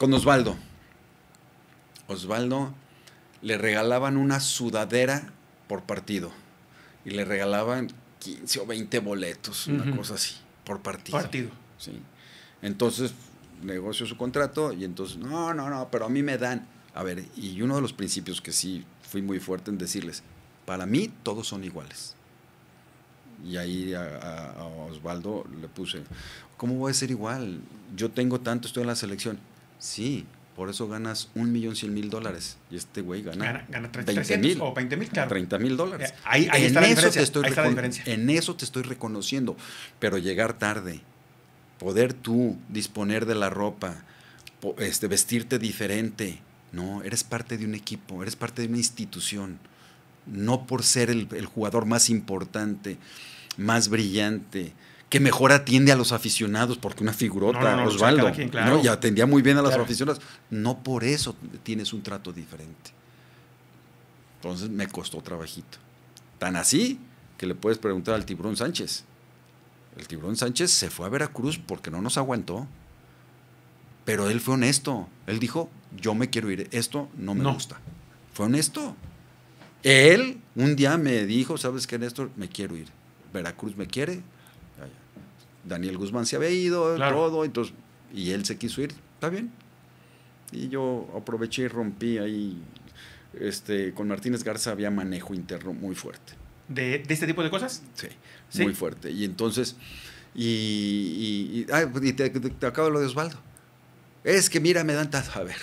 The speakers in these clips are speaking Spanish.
con Osvaldo. Osvaldo le regalaban una sudadera por partido y le regalaban 15 o 20 boletos, una cosa así, por partido. Partido. Sí. Entonces Negoció su contrato y entonces, no, no, no, pero a mí me dan. A ver, y uno de los principios que sí fui muy fuerte en decirles, para mí todos son iguales. Y ahí a Osvaldo le puse, ¿cómo voy a ser igual? Yo tengo tanto, estoy en la selección. Sí, por eso ganas un millón cien mil dólares. Y este güey gana, gana, O 20.000 mil, dólares. Ahí, en En eso te estoy reconociendo. Pero llegar tarde, poder tú disponer de la ropa, este, vestirte diferente. No, eres parte de un equipo, eres parte de una institución. No por ser el jugador más importante, más brillante, que mejor atiende a los aficionados, porque una figurota, Osvaldo, y atendía muy bien a las aficionadas. No por eso tienes un trato diferente. Entonces me costó trabajito. Tan así que le puedes preguntar al tiburón Sánchez. El tiburón Sánchez se fue a Veracruz porque no nos aguantó. Pero él fue honesto. Él dijo, yo me quiero ir, esto no me gusta. Fue honesto. Él un día me dijo, ¿sabes qué, Néstor? Me quiero ir. Veracruz me quiere, Daniel Guzmán se había ido, todo, entonces, y él se quiso ir, está bien. Y yo aproveché y rompí ahí, este, con Martínez Garza había manejo interno muy fuerte. ¿De, este tipo de cosas? Sí, muy fuerte. Y entonces, y, te, acabo lo de Osvaldo. Es que mira, me dan tanto a ver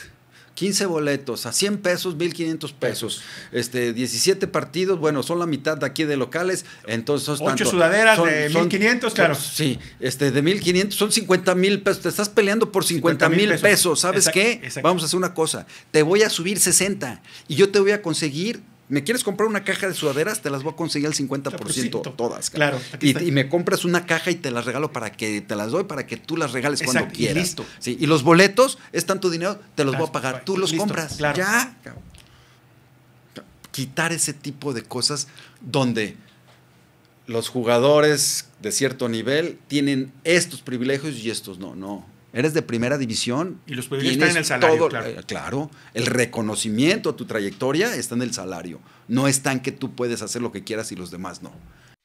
15 boletos a 100 pesos, 1500 pesos. Este, 17 partidos, bueno, son la mitad de aquí de locales, entonces 8 sudaderas de 1500, claro. sí, este de 1500 son 50 mil pesos, te estás peleando por 50 mil pesos. ¿sabes qué? Vamos a hacer una cosa, te voy a subir 60 y yo te voy a conseguir ¿Me quieres comprar una caja de sudaderas? Te las voy a conseguir al 50% todas. Claro. Y, me compras una caja y te las regalo para que te las doy, para que tú las regales cuando quieras. Y listo. Sí, y los boletos, es tanto dinero, te los voy a pagar. Tú los compras. Ya. Quitar ese tipo de cosas donde los jugadores de cierto nivel tienen estos privilegios y estos no. No, eres de primera división. Y los privilegios están en el salario, claro. Eh, claro. El reconocimiento a tu trayectoria está en el salario. No está en que tú puedes hacer lo que quieras y los demás no.